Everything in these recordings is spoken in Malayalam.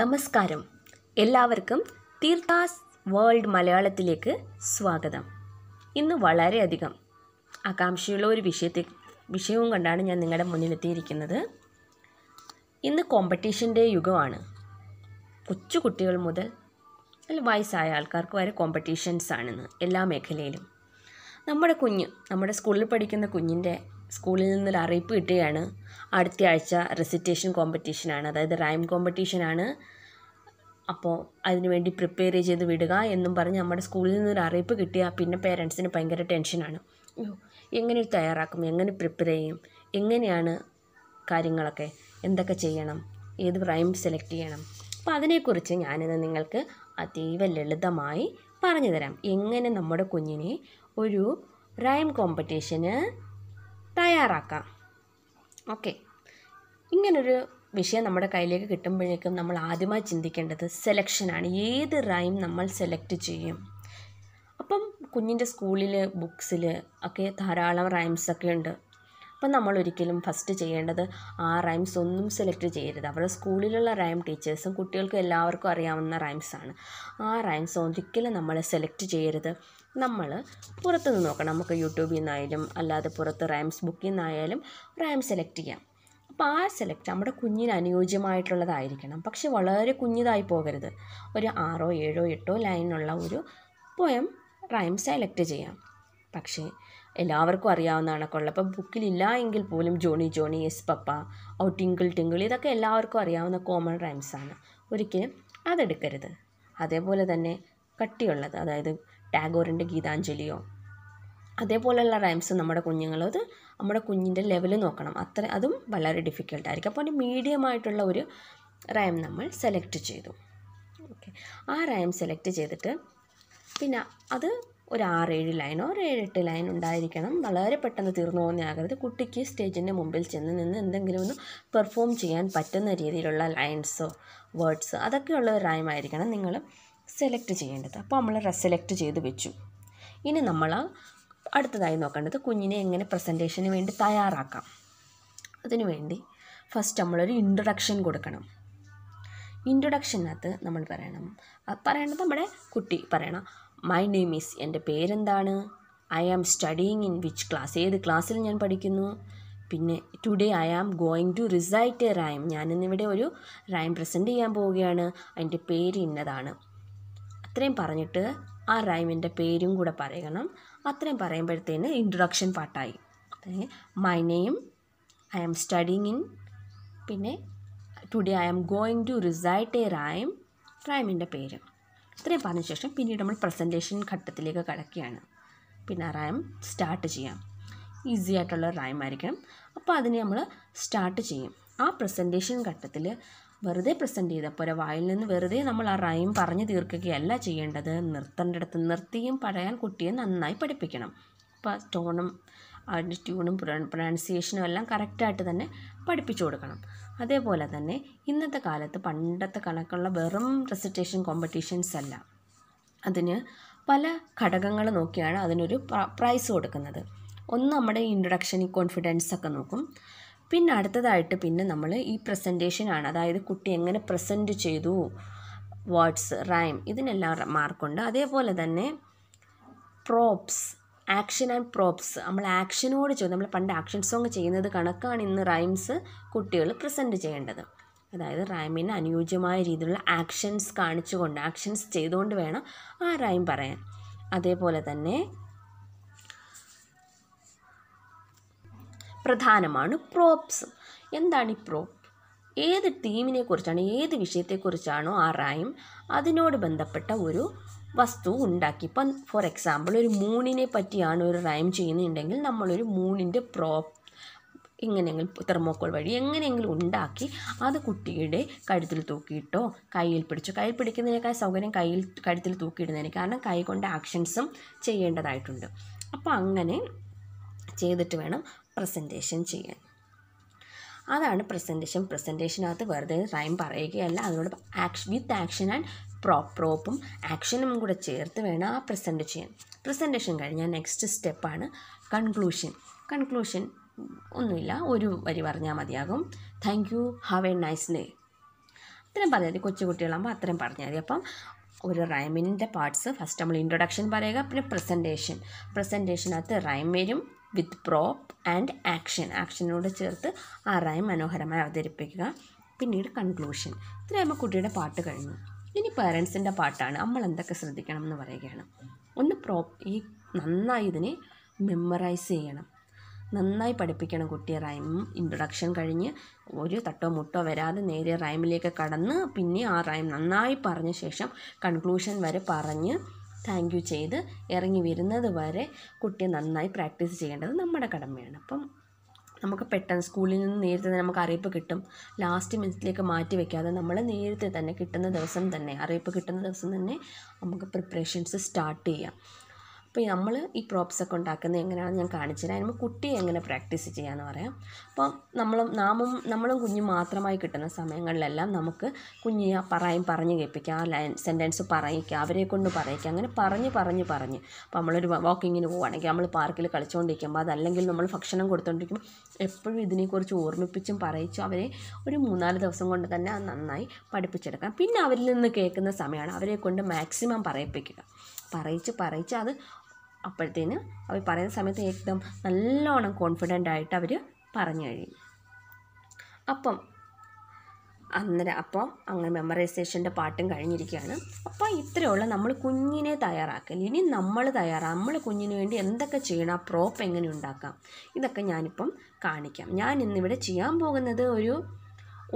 നമസ്കാരം എല്ലാവർക്കും തീർത്ഥാസ് വേൾഡ് മലയാളത്തിലേക്ക് സ്വാഗതം ഇന്ന് വളരെയധികം ആകാംക്ഷയുള്ള ഒരു വിഷയത്തെ വിഷയവും കൊണ്ടാണ് ഞാൻ നിങ്ങളുടെ മുന്നിലെത്തിയിരിക്കുന്നത് ഇന്ന് കോമ്പറ്റീഷൻ്റെ യുഗമാണ് കൊച്ചു കുട്ടികൾ മുതൽ വയസ്സായ ആൾക്കാർക്ക് വരെ ആണെന്ന് എല്ലാ മേഖലയിലും നമ്മുടെ കുഞ്ഞ് നമ്മുടെ സ്കൂളിൽ പഠിക്കുന്ന കുഞ്ഞിൻ്റെ സ്കൂളിൽ നിന്നൊരു അറിയിപ്പ് കിട്ടുകയാണ് അടുത്ത ആഴ്ച റെസിറ്റേഷൻ കോമ്പറ്റീഷനാണ് അതായത് റൈം കോമ്പറ്റീഷനാണ് അപ്പോൾ അതിനുവേണ്ടി പ്രിപ്പയർ ചെയ്ത് വിടുക എന്നും പറഞ്ഞ് നമ്മുടെ സ്കൂളിൽ നിന്നൊരു അറിയിപ്പ് കിട്ടിയ പിന്നെ പേരൻസിന് ഭയങ്കര ടെൻഷനാണ് എങ്ങനെ തയ്യാറാക്കും എങ്ങനെ പ്രിപ്പയർ ചെയ്യും എങ്ങനെയാണ് കാര്യങ്ങളൊക്കെ എന്തൊക്കെ ചെയ്യണം ഏത് റൈം സെലക്ട് ചെയ്യണം അപ്പോൾ അതിനെക്കുറിച്ച് ഞാനിന്ന് നിങ്ങൾക്ക് അതീവ ലളിതമായി പറഞ്ഞു തരാം എങ്ങനെ നമ്മുടെ കുഞ്ഞിനെ ഒരു റൈം കോമ്പറ്റീഷന് തയ്യാറാക്കാം ഓക്കെ ഇങ്ങനൊരു വിഷയം നമ്മുടെ കയ്യിലേക്ക് കിട്ടുമ്പോഴേക്കും നമ്മൾ ആദ്യമായി ചിന്തിക്കേണ്ടത് സെലക്ഷനാണ് ഏത് റൈം നമ്മൾ സെലക്ട് ചെയ്യും അപ്പം കുഞ്ഞിൻ്റെ സ്കൂളിൽ ബുക്സിൽ ഒക്കെ ധാരാളം റൈംസൊക്കെ ഉണ്ട് അപ്പം നമ്മൾ ഒരിക്കലും ഫസ്റ്റ് ചെയ്യേണ്ടത് ആ റൈംസ് ഒന്നും സെലക്ട് ചെയ്യരുത് അവരുടെ സ്കൂളിലുള്ള റൈം ടീച്ചേഴ്സും കുട്ടികൾക്കും എല്ലാവർക്കും അറിയാവുന്ന റൈംസാണ് ആ റൈംസ് ഒരിക്കലും നമ്മൾ സെലക്ട് ചെയ്യരുത് നമ്മൾ പുറത്തു നിന്ന് നോക്കണം നമുക്ക് യൂട്യൂബിൽ നിന്നായാലും അല്ലാതെ പുറത്ത് റൈംസ് ബുക്കിൽ നിന്നായാലും റൈം സെലക്ട് ചെയ്യാം അപ്പോൾ ആ സെലക്ട് നമ്മുടെ കുഞ്ഞിന് അനുയോജ്യമായിട്ടുള്ളതായിരിക്കണം പക്ഷെ വളരെ കുഞ്ഞിതായി പോകരുത് ഒരു ആറോ ഏഴോ എട്ടോ ലൈനുള്ള ഒരു പോയം റൈം സെലക്ട് ചെയ്യാം പക്ഷേ എല്ലാവർക്കും അറിയാവുന്നതാണ് അപ്പം ബുക്കിലില്ല എങ്കിൽ പോലും ജോണി ജോണി എസ് പപ്പ ഓ ടിങ്കിൾ ടിങ്കിൾ ഇതൊക്കെ എല്ലാവർക്കും അറിയാവുന്ന കോമൺ റൈംസാണ് ഒരിക്കലും അതെടുക്കരുത് അതേപോലെ തന്നെ കട്ടിയുള്ളത് അതായത് ടാഗോറിൻ്റെ ഗീതാഞ്ജലിയോ അതേപോലെയുള്ള റൈംസ് നമ്മുടെ കുഞ്ഞുങ്ങളത് നമ്മുടെ കുഞ്ഞിൻ്റെ ലെവൽ നോക്കണം അത്ര അതും വളരെ ഡിഫിക്കൽട്ടായിരിക്കും അപ്പോൾ മീഡിയം മീഡിയമായിട്ടുള്ള ഒരു റൈം നമ്മൾ സെലക്ട് ചെയ്തു ഓക്കെ ആ റൈം സെലക്ട് ചെയ്തിട്ട് പിന്നെ അത് ഒരു ആറേഴ് ലൈനോ ഒരു ഏഴെട്ട് ലൈൻ ഉണ്ടായിരിക്കണം വളരെ പെട്ടെന്ന് തീർന്നു ആകരുത് കുട്ടിക്ക് സ്റ്റേജിൻ്റെ മുമ്പിൽ ചെന്ന് നിന്ന് എന്തെങ്കിലും ഒന്ന് പെർഫോം ചെയ്യാൻ പറ്റുന്ന രീതിയിലുള്ള ലൈൻസോ വേർഡ്സ് അതൊക്കെയുള്ള ഒരു റൈമായിരിക്കണം നിങ്ങൾ സെലക്ട് ചെയ്യേണ്ടത് അപ്പോൾ നമ്മൾ സെലക്ട് ചെയ്ത് വെച്ചു ഇനി നമ്മൾ അടുത്തതായി നോക്കേണ്ടത് കുഞ്ഞിനെ എങ്ങനെ പ്രസൻറ്റേഷന് വേണ്ടി തയ്യാറാക്കാം അതിനുവേണ്ടി ഫസ്റ്റ് നമ്മളൊരു ഇൻട്രൊഡക്ഷൻ കൊടുക്കണം ഇൻട്രൊഡക്ഷനകത്ത് നമ്മൾ പറയണം പറയേണ്ടത് നമ്മുടെ കുട്ടി പറയണം മൈ നെയിം ഈസ് എൻ്റെ പേരെന്താണ് I am studying in which class ഏത് ക്ലാസ്സിൽ ഞാൻ പഠിക്കുന്നു പിന്നെ today I am going to recite a rhyme ഞാനിന്നിവിടെ ഒരു റൈം പ്രസൻറ്റ് ചെയ്യാൻ പോവുകയാണ് അതിൻ്റെ പേര് ഇന്നതാണ് അത്രയും പറഞ്ഞിട്ട് ആ റൈമിൻ്റെ പേരും കൂടെ പറയണം അത്രയും പറയുമ്പോഴത്തേന് ഇൻട്രൊഡക്ഷൻ പാട്ടായി my name I am studying in പിന്നെ today I am going to recite a rhyme റൈമിൻ്റെ പേര് ഇത്രയും പറഞ്ഞ ശേഷം പിന്നീട് നമ്മൾ പ്രസൻറ്റേഷൻ ഘട്ടത്തിലേക്ക് കടക്കുകയാണ് പിന്നെ റൈം സ്റ്റാർട്ട് ചെയ്യാം ഈസി ആയിട്ടുള്ള റൈം ആയിരിക്കണം അപ്പോൾ അതിനെ നമ്മൾ സ്റ്റാർട്ട് ചെയ്യും ആ പ്രസൻറ്റേഷൻ ഘട്ടത്തിൽ വെറുതെ പ്രസൻറ്റ് ചെയ്ത പോലെ വായിൽ നിന്ന് വെറുതെ നമ്മൾ ആ റൈം പറഞ്ഞു തീർക്കുകയല്ല ചെയ്യേണ്ടത് അടുത്ത് നിർത്തിയും പറയാൻ കുട്ടിയെ നന്നായി പഠിപ്പിക്കണം അപ്പോൾ ടോണും അതിൻ്റെ ട്യൂണും പ്രൊണൗൺസിയേഷനും എല്ലാം കറക്റ്റായിട്ട് തന്നെ പഠിപ്പിച്ചു കൊടുക്കണം അതേപോലെ തന്നെ ഇന്നത്തെ കാലത്ത് പണ്ടത്തെ കണക്കുള്ള വെറും റെസിറ്റേഷൻ കോമ്പറ്റീഷൻസ് അല്ല അതിന് പല ഘടകങ്ങൾ നോക്കിയാണ് അതിനൊരു പ്രൈസ് കൊടുക്കുന്നത് ഒന്ന് നമ്മുടെ ഇൻട്രൊഡക്ഷൻ ഈ കോൺഫിഡൻസ് ഒക്കെ നോക്കും പിന്നെ അടുത്തതായിട്ട് പിന്നെ നമ്മൾ ഈ പ്രസൻറ്റേഷനാണ് അതായത് കുട്ടി എങ്ങനെ പ്രസൻറ്റ് ചെയ്തു വേർഡ്സ് റൈം ഇതിനെല്ലാം മാർക്കുണ്ട് അതേപോലെ തന്നെ പ്രോപ്സ് ആക്ഷൻ ആൻഡ് പ്രോപ്സ് നമ്മൾ ആക്ഷനോട് ചോദിച്ചു നമ്മൾ പണ്ട് ആക്ഷൻ സോങ് ചെയ്യുന്നത് കണക്കാണ് ഇന്ന് റൈംസ് കുട്ടികൾ പ്രസൻറ്റ് ചെയ്യേണ്ടത് അതായത് റൈമിന് അനുയോജ്യമായ രീതിയിലുള്ള ആക്ഷൻസ് കാണിച്ചുകൊണ്ട് ആക്ഷൻസ് ചെയ്തുകൊണ്ട് വേണം ആ റൈം പറയാൻ അതേപോലെ തന്നെ പ്രധാനമാണ് പ്രോപ്സ് എന്താണ് ഈ പ്രോപ്പ് ഏത് ടീമിനെ കുറിച്ചാണ് ഏത് വിഷയത്തെക്കുറിച്ചാണോ ആ റൈം അതിനോട് ബന്ധപ്പെട്ട ഒരു വസ്തു ഉണ്ടാക്കി ഇപ്പം ഫോർ എക്സാമ്പിൾ ഒരു മൂണിനെ പറ്റിയാണ് ഒരു റൈം ചെയ്യുന്നുണ്ടെങ്കിൽ നമ്മളൊരു മൂണിൻ്റെ പ്രോപ്പ് എങ്ങനെയെങ്കിലും തെർമോക്കോൾ വഴി എങ്ങനെയെങ്കിലും ഉണ്ടാക്കി അത് കുട്ടിയുടെ കഴുത്തിൽ തൂക്കിയിട്ടോ കയ്യിൽ പിടിച്ചോ കയ്യിൽ പിടിക്കുന്നതിനേക്കാൾ സൗകര്യം കയ്യിൽ കഴുത്തിൽ തൂക്കിയിടുന്നതിന് കാരണം കൈ കൊണ്ട് ആക്ഷൻസും ചെയ്യേണ്ടതായിട്ടുണ്ട് അപ്പോൾ അങ്ങനെ ചെയ്തിട്ട് വേണം പ്രസൻറ്റേഷൻ ചെയ്യാൻ അതാണ് പ്രസൻറ്റേഷൻ പ്രസൻറ്റേഷനകത്ത് വെറുതെ റൈം പറയുകയല്ല അതിനോട് ആക്ഷ വിത്ത് ആക്ഷൻ ആൻഡ് പ്രോ പ്രോപ്പും ആക്ഷനും കൂടെ ചേർത്ത് വേണം ആ പ്രസൻറ്റ് ചെയ്യാൻ പ്രസൻറ്റേഷൻ കഴിഞ്ഞാൽ നെക്സ്റ്റ് സ്റ്റെപ്പാണ് കൺക്ലൂഷൻ കൺക്ലൂഷൻ ഒന്നുമില്ല ഒരു വരി പറഞ്ഞാൽ മതിയാകും thank you have a nice day അത്രയും പറഞ്ഞാൽ മതി കുട്ടികളാകുമ്പോൾ അത്രയും പറഞ്ഞാൽ മതി അപ്പം ഒരു റൈമിൻ്റെ പാർട്സ് ഫസ്റ്റ് നമ്മൾ ഇൻട്രൊഡക്ഷൻ പറയുക പിന്നെ പ്രസൻറ്റേഷൻ പ്രസൻറ്റേഷനകത്ത് റൈം വരും വിത്ത് പ്രോപ്പ് ആൻഡ് ആക്ഷൻ ആക്ഷനോട് ചേർത്ത് ആറായി മനോഹരമായി അവതരിപ്പിക്കുക പിന്നീട് കൺക്ലൂഷൻ ഇത്രയാകുമ്പോൾ കുട്ടിയുടെ പാട്ട് കഴിഞ്ഞു ഇനി പേരൻസിൻ്റെ പാട്ടാണ് നമ്മൾ എന്തൊക്കെ ശ്രദ്ധിക്കണം എന്ന് പറയുകയാണ് ഒന്ന് പ്രോ ഈ നന്നായി ഇതിനെ മെമ്മറൈസ് ചെയ്യണം നന്നായി പഠിപ്പിക്കണം കുട്ടിയെ റൈം ഇൻട്രൊഡക്ഷൻ കഴിഞ്ഞ് ഒരു തട്ടോ മുട്ടോ വരാതെ നേരെ റൈമിലേക്ക് കടന്ന് പിന്നെ ആ റൈം നന്നായി പറഞ്ഞ ശേഷം കൺക്ലൂഷൻ വരെ പറഞ്ഞ് താങ്ക് യു ചെയ്ത് ഇറങ്ങി വരുന്നത് വരെ കുട്ടിയെ നന്നായി പ്രാക്ടീസ് ചെയ്യേണ്ടത് നമ്മുടെ കടമയാണ് അപ്പം നമുക്ക് പെട്ടെന്ന് സ്കൂളിൽ നിന്ന് നേരത്തെ തന്നെ നമുക്ക് അറിയിപ്പ് കിട്ടും ലാസ്റ്റ് മിനിറ്റിലേക്ക് മാറ്റി വെക്കാതെ നമ്മൾ നേരത്തെ തന്നെ കിട്ടുന്ന ദിവസം തന്നെ അറിയിപ്പ് കിട്ടുന്ന ദിവസം തന്നെ നമുക്ക് പ്രിപ്പറേഷൻസ് സ്റ്റാർട്ട് ചെയ്യാം അപ്പോൾ നമ്മൾ ഈ ഒക്കെ ഉണ്ടാക്കുന്നത് എങ്ങനെയാണെന്ന് ഞാൻ കാണിച്ചു തരാം അതിന് എങ്ങനെ പ്രാക്ടീസ് ചെയ്യാമെന്ന് പറയാം അപ്പോൾ നമ്മൾ നാമും നമ്മളും കുഞ്ഞു മാത്രമായി കിട്ടുന്ന സമയങ്ങളിലെല്ലാം നമുക്ക് കുഞ്ഞ് പറയും പറഞ്ഞ് കേൾപ്പിക്കാം ആ ലൈൻ സെൻറ്റൻസ് പറയിക്കുക അവരെ കൊണ്ട് പറയിക്കുക അങ്ങനെ പറഞ്ഞ് പറഞ്ഞ് പറഞ്ഞ് അപ്പോൾ നമ്മളൊരു വാക്കിങ്ങിന് പോവുകയാണെങ്കിൽ നമ്മൾ പാർക്കിൽ കളിച്ചുകൊണ്ടിരിക്കുമ്പോൾ അതല്ലെങ്കിൽ നമ്മൾ ഭക്ഷണം കൊടുത്തുകൊണ്ടിരിക്കുമ്പോൾ എപ്പോഴും ഇതിനെക്കുറിച്ച് ഓർമ്മിപ്പിച്ചും പറയിച്ചും അവരെ ഒരു മൂന്നാല് ദിവസം കൊണ്ട് തന്നെ അത് നന്നായി പഠിപ്പിച്ചെടുക്കാം പിന്നെ അവരിൽ നിന്ന് കേൾക്കുന്ന സമയമാണ് അവരെ കൊണ്ട് മാക്സിമം പറയിപ്പിക്കുക പറയിച്ച് പറയിച്ച് അത് അപ്പോഴത്തേന് അവർ പറയുന്ന സമയത്ത് ഏകദം നല്ലോണം കോൺഫിഡൻ്റ് ആയിട്ട് അവർ പറഞ്ഞു കഴിയും അപ്പം അന്നേരം അപ്പോൾ അങ്ങനെ മെമ്മറൈസേഷൻ്റെ പാട്ടും കഴിഞ്ഞിരിക്കുകയാണ് അപ്പോൾ ഇത്രയുള്ള നമ്മൾ കുഞ്ഞിനെ തയ്യാറാക്കൽ ഇനി നമ്മൾ തയ്യാറാ നമ്മൾ കുഞ്ഞിന് വേണ്ടി എന്തൊക്കെ ചെയ്യണം ആ പ്രോപ്പ് എങ്ങനെ ഉണ്ടാക്കാം ഇതൊക്കെ ഞാനിപ്പം കാണിക്കാം ഞാൻ ഇന്നിവിടെ ചെയ്യാൻ പോകുന്നത് ഒരു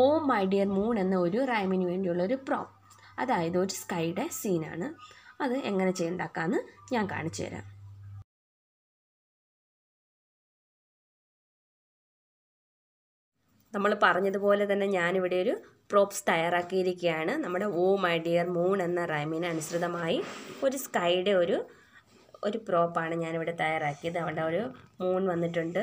ഓ മൈ ഡിയർ മൂൺ എന്ന ഒരു റൈമിന് വേണ്ടിയുള്ള ഒരു പ്രോപ്പ് അതായത് ഒരു സ്കൈയുടെ സീനാണ് അത് എങ്ങനെ ചെയ്യണ്ടാക്കാന്ന് ഞാൻ കാണിച്ചു തരാം നമ്മൾ പറഞ്ഞതുപോലെ തന്നെ ഞാനിവിടെ ഒരു പ്രോപ്സ് തയ്യാറാക്കിയിരിക്കുകയാണ് നമ്മുടെ ഓ മൈ ഡിയർ മൂൺ എന്ന റൈമിന് അനുസൃതമായി ഒരു സ്കൈയുടെ ഒരു ഒരു പ്രോപ്പാണ് ഞാനിവിടെ തയ്യാറാക്കിയത് അവിടെ ഒരു മൂൺ വന്നിട്ടുണ്ട്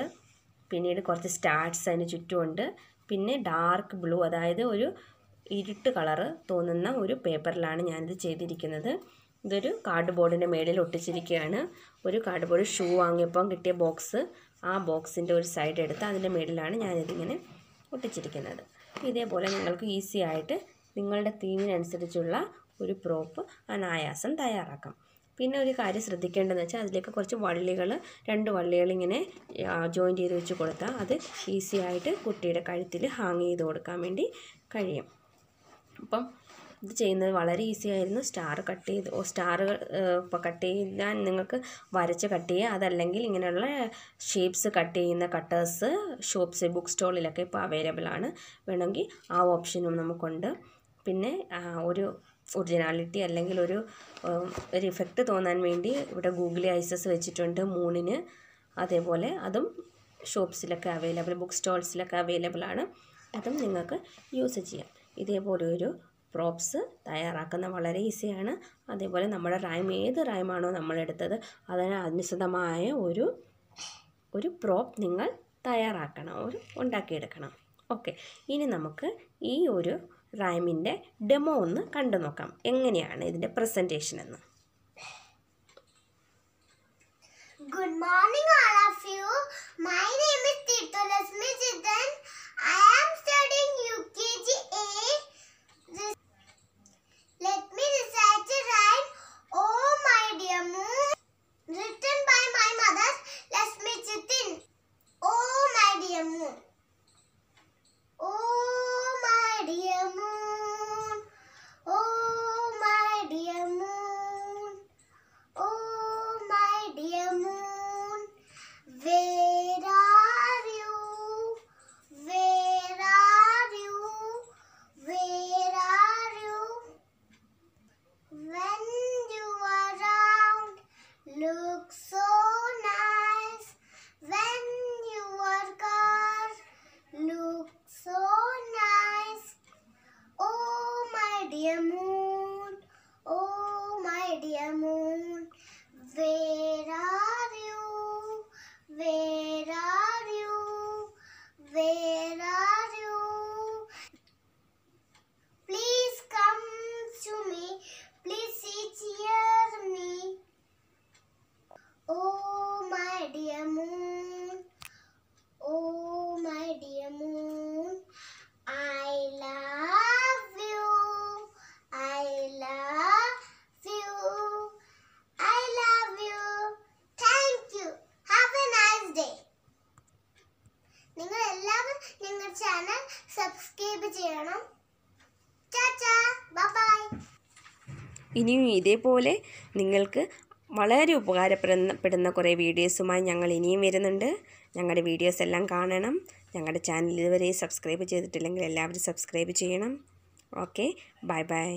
പിന്നീട് കുറച്ച് സ്റ്റാർട്സ് അതിന് ചുറ്റുമുണ്ട് പിന്നെ ഡാർക്ക് ബ്ലൂ അതായത് ഒരു ഇരുട്ട് കളറ് തോന്നുന്ന ഒരു പേപ്പറിലാണ് ഞാനിത് ചെയ്തിരിക്കുന്നത് ഇതൊരു കാർഡ് ബോർഡിൻ്റെ മേളിൽ ഒട്ടിച്ചിരിക്കുകയാണ് ഒരു കാർഡ് ബോർഡ് ഷൂ വാങ്ങിയപ്പോൾ കിട്ടിയ ബോക്സ് ആ ബോക്സിൻ്റെ ഒരു സൈഡ് എടുത്ത് അതിൻ്റെ മേളിലാണ് ഞാനിതിങ്ങനെ ഒട്ടിച്ചിരിക്കുന്നത് ഇതേപോലെ നിങ്ങൾക്ക് ഈസി ആയിട്ട് നിങ്ങളുടെ തീമിനനുസരിച്ചുള്ള ഒരു പ്രോപ്പ് അനായാസം തയ്യാറാക്കാം പിന്നെ ഒരു കാര്യം ശ്രദ്ധിക്കേണ്ടതെന്ന് വെച്ചാൽ അതിലേക്ക് കുറച്ച് വള്ളികൾ രണ്ട് വള്ളികൾ ഇങ്ങനെ ജോയിൻ ചെയ്ത് വെച്ച് കൊടുത്താൽ അത് ഈസി ആയിട്ട് കുട്ടിയുടെ കഴുത്തിൽ ഹാങ് ചെയ്ത് കൊടുക്കാൻ വേണ്ടി കഴിയും അപ്പം ഇത് ചെയ്യുന്നത് വളരെ ഈസി ആയിരുന്നു സ്റ്റാർ കട്ട് ചെയ്ത് സ്റ്റാർ കട്ട് ചെയ്യാൻ നിങ്ങൾക്ക് വരച്ച് കട്ട് ചെയ്യുക അതല്ലെങ്കിൽ ഇങ്ങനെയുള്ള ഷേപ്സ് കട്ട് ചെയ്യുന്ന കട്ടേഴ്സ് ഷോപ്സ് ബുക്ക് സ്റ്റോളിലൊക്കെ ഇപ്പോൾ അവൈലബിൾ ആണ് വേണമെങ്കിൽ ആ ഓപ്ഷനും നമുക്കുണ്ട് പിന്നെ ഒരു ഒറിജിനാലിറ്റി അല്ലെങ്കിൽ ഒരു ഒരു ഇഫക്റ്റ് തോന്നാൻ വേണ്ടി ഇവിടെ ഗൂഗിളി ഐസസ് വെച്ചിട്ടുണ്ട് മൂണിന് അതേപോലെ അതും ഷോപ്സിലൊക്കെ അവൈലബിൾ ബുക്ക് സ്റ്റോൾസിലൊക്കെ അവൈലബിൾ ആണ് അതും നിങ്ങൾക്ക് യൂസ് ചെയ്യാം ഇതേപോലെ ഒരു പ്രോപ്സ് തയ്യാറാക്കുന്നത് വളരെ ഈസിയാണ് അതേപോലെ നമ്മുടെ റൈം ഏത് റൈമാണോ നമ്മളെടുത്തത് അതിന് അനുസൃതമായ ഒരു ഒരു പ്രോപ്പ് നിങ്ങൾ തയ്യാറാക്കണം ഒരു ഉണ്ടാക്കിയെടുക്കണം ഓക്കെ ഇനി നമുക്ക് ഈ ഒരു റൈമിൻ്റെ ഡെമോ ഒന്ന് കണ്ടു നോക്കാം എങ്ങനെയാണ് ഇതിൻ്റെ പ്രസൻറ്റേഷൻ എന്ന് good morning all of you my name is ടീറ്റോ Lakshmi Jithan Let me recite a rhyme. Oh, my dear moon. Written by my mother, Lasmi Chitin. Subscribe ചെയ്യണം ഇനിയും ഇതേപോലെ നിങ്ങൾക്ക് വളരെ ഉപകാരപ്പെടുന്ന കുറേ വീഡിയോസുമായി ഞങ്ങൾ ഇനിയും വരുന്നുണ്ട് ഞങ്ങളുടെ വീഡിയോസ് എല്ലാം കാണണം ഞങ്ങളുടെ ചാനൽ ഇതുവരെ സബ്സ്ക്രൈബ് ചെയ്തിട്ടില്ലെങ്കിൽ എല്ലാവരും സബ്സ്ക്രൈബ് ചെയ്യണം ഓക്കെ ബൈ ബൈ